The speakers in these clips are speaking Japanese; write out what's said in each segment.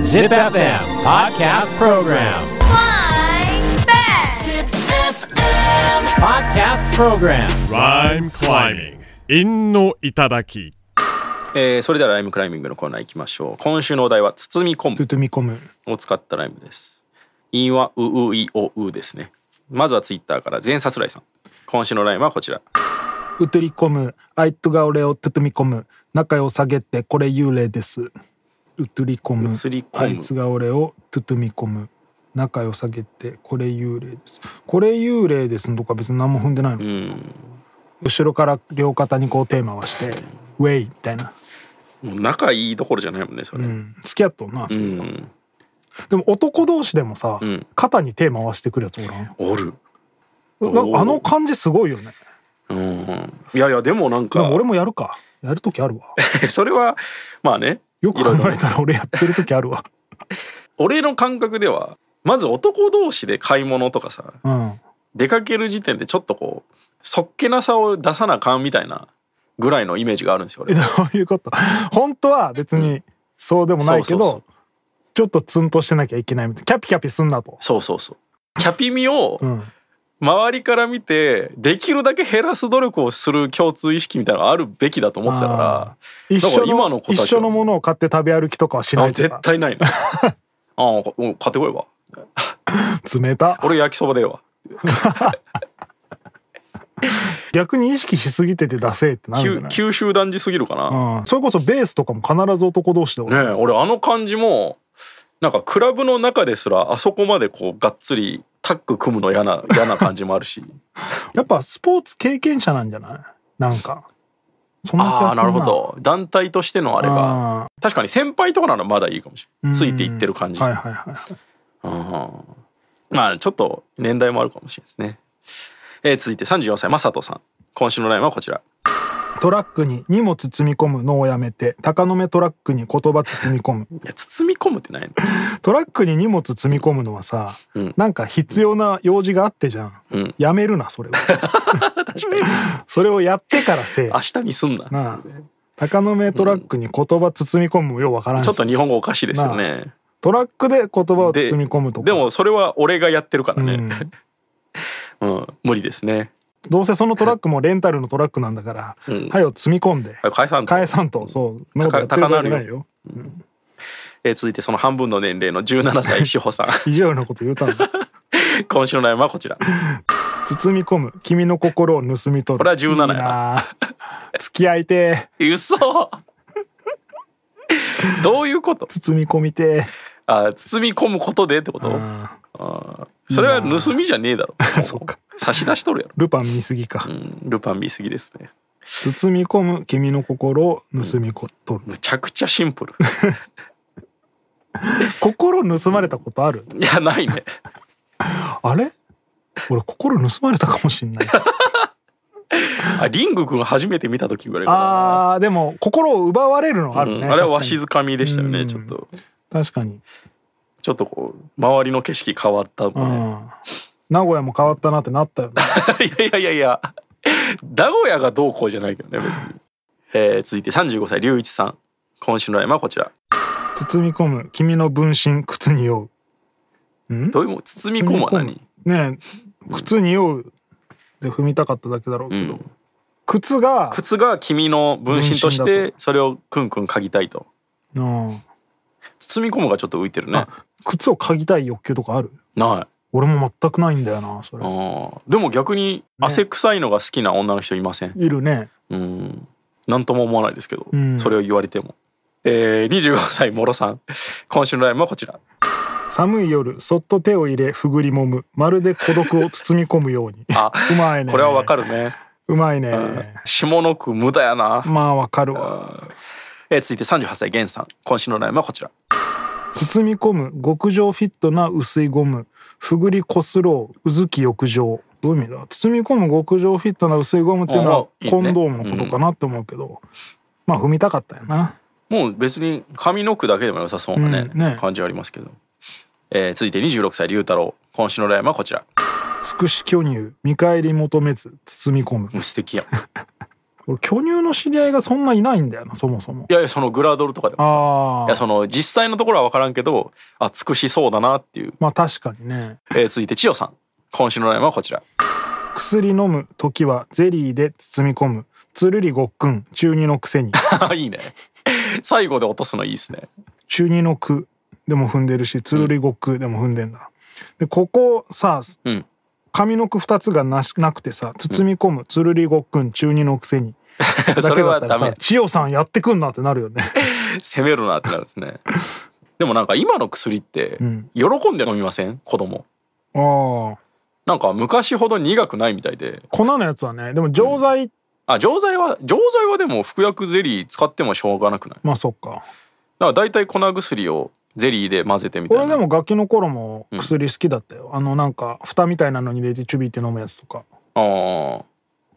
ZipFM Podcast Program Flying Back ZipFM Podcast Program Rhyme Climbing きえー、それではライムクライミングのコーナーいきましょう今週のお題は包み込む包み込むを使ったライムですンはウウイオウですねまずはツイッターから全さすらいさん今週のライムはこちら映り込むあいつが俺を包み込む仲を下げてこれ幽霊です映り込む映り込むあいつが俺を包み込む仲を下げてこれ幽霊ですこれ幽霊ですとか別に何も踏んでないの、うん、後ろから両肩にこう手回して「ウェイ」みたいな仲いいところじゃないもんねそれ、うん、付き合っとんなそれうん、でも男同士でもさ、うん、肩に手回してくるやつおらんおるあの感じすごいよねうんいやいやでもなんか俺もやるかやる時あるわ それはまあねよくわれたら俺やってる時あるわ俺の感覚ではまず男同士で買い物とかさ、うん、出かける時点でちょっとこうそっけなさを出さなあかんみたいなぐらいのイメージがあるんですよ俺どういうこと本当は別にそうでもないけど、ちょっとツンとしてなきゃいけないみたいなキャピキャピすんなとそうそうそうキャピ身を、うん周りから見てできるだけ減らす努力をする共通意識みたいなのあるべきだと思ってたから一緒今の子た一緒のものを買って食べ歩きとかはしない絶対ないなああ買ってこいわ冷た俺焼きそばでええわ 逆に意識しすぎてて出せーってなるんじ九州すぎるかな、うん、それこそベースとかも必ず男同士でね俺あの感じもなんかクラブの中ですらあそこまでこうがっつりタッグ組むの嫌な、嫌な感じもあるし。やっぱスポーツ経験者なんじゃないなんか。そんな気がするな。ああ、なるほど。団体としてのあれが。確かに先輩とかならまだいいかもしれない。ついていってる感じ。はいはいはい。うん、まあ、ちょっと年代もあるかもしれないですね。えー、続いて34歳、マサトさん。今週のラインはこちら。トラックに荷物積み込むのをやめて鷹の目トラックに言葉包み込むいや包み込むってないの トラックに荷物積み込むのはさ、うん、なんか必要な用事があってじゃん、うん、やめるなそれは 確かに それをやってからせ明日にすんなな鷹の目トラックに言葉包み込むようわからんちょっと日本語おかしいですよねトラックで言葉を包み込むとかでもそれは俺がやってるからね、うん、うん、無理ですねどうせそのトラックもレンタルのトラックなんだから、うん、はよ積み込んで返さんと返さんとそう高なるよ、うん、えー、続いてその半分の年齢の17歳志保さん 以上のこと言うたんだ 今週の悩みはこちら包み込む君の心を盗み取るこれは17やな付き合いて嘘どういうこと包み込みてあ包み込むことでってことあそれは盗みじゃねえだろ そうか差し出しとるやろルパン見すぎか、うん、ルパン見すぎですね包み込む君の心を盗み取る、むちゃくちゃシンプル 心盗まれたことあるいやないねあれ俺心盗まれたかもしんない あリング君初めて見た時ぐらいああでも心を奪われるのあるね、うん、あれはわしづかみでしたよね、うん、ちょっと確かにちょっとこう周りの景色変わったもんね、うん名古屋も変わったなってなったよね いやいやいやいや名古屋がどうこうじゃないけどね別に、えー、続いて35歳龍一さん今週のライマはこちら包み込む君の分身靴に酔うんどういうも包み込むは何ね靴に酔うで踏みたかっただけだろうけど、うん、靴が靴が君の分身としてそれをくんくん嗅ぎたいと包み込むがちょっと浮いてるね靴を嗅ぎたい欲求とかあるない俺も全くないんだよなそれでも逆に汗臭いのが好きな女の人いません、いるねうん何とも思わないですけど、うん、それを言われてもえー、25歳もろさん今週のライブはこちら寒い夜そっと手を入れふぐりもむまるで孤独を包み込むようにあうまいねこれはわかるねうまいね、うん、下の句無駄やなまあわかるわ、えー、続いて38歳源さん今週のライブはこちら包み込む極上フィットな薄いゴムふぐりこすろううずき浴場どういう意味だ包み込む極上フィットな薄いゴムっていうのはコンドームのことかなって思うけど、まあ踏みたかったよなもう別に上の句だけでも良さそうなねうんね、感じありますけど、えー、続いて26歳龍太郎今週のライムはこちら「尽くし巨乳見返り求めず包み込む」素敵や 俺巨乳の知り合いがそんないないんだよなそもそもいやいやそのグラドルとかでもさいやその実際のところは分からんけどあ尽くしそうだなっていうまあ確かにね、えー、続いて千代さん今週のラインはこちら薬飲む時はゼリーで包み込むつるりごっくん中二のくせに いいね最後で落とすのいいですね中二のくでも踏んでるしつるりごっくでも踏んでんだ、うん、でここさ、うん、上の句2つがなしなくてさ包み込む、つるりごっくん中二のくせに それはダメ千代さんやってくんなってなるよね 攻めるなってなるんですねでもなんか今の薬って喜んで飲みません、ん、子供ああなんか昔ほど苦くないみたいで粉のやつはねでも錠剤、うん、あ錠剤は錠剤はでも服薬ゼリー使ってもしょうがなくないまあそっかだから大体粉薬をゼリーで混ぜてみたいな俺でも楽器の頃も薬好きだったよ、うん、あのなんか蓋みたいなのに入れてチュビって飲むやつとかああ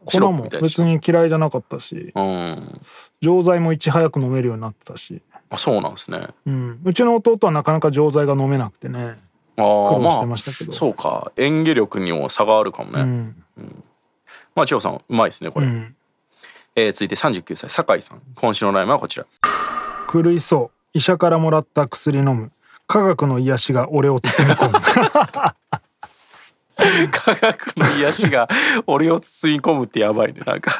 粉も別に嫌いじゃなかったし、うん、錠剤もいち早く飲めるようになってたしあそうなんですね、うん、うちの弟はなかなか錠剤が飲めなくてねあ労まあ、そうか演技力にも差があるかもね、うん、うん、まあ千代さんうまいですねこれ、うん、えー、続いて39歳酒井さん今週のラインはこちら狂いそう医者からもらった薬飲む科学の癒しが俺を包み込む 科学の癒しが俺を包み込むってやばいねなんか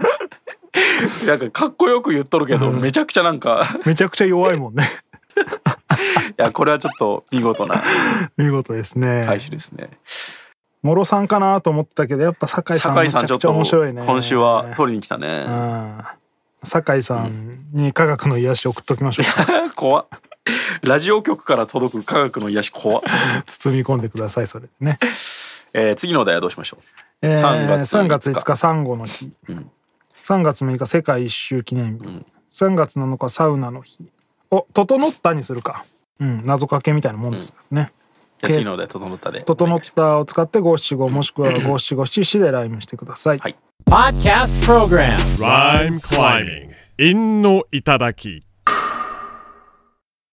なんかかっこよく言っとるけど、うん、めちゃくちゃなんかめちゃくちゃ弱いもんねいやこれはちょっと見事な見事ですね開始ですね諸さんかなと思ったけどやっぱ酒井さんめちゃくちゃ面白いね今週は取りに来たね、うん酒井さんに科学の癒し送っときましょう 怖ラジオ局から届く科学の癒し怖包み込んでくださいそれね、えー、次のお題はどうしましょう、えー、3月 ,3 月5日サンゴの日、うん、3月6日世界一周記念日、うん、3月7日サウナの日を「整った」にするか、うん、謎かけみたいなもんですからね、うん次ので整ったで整ったを使って五七五もしくは 五七五七四でライムしてください。はい、p o d c a s の頂き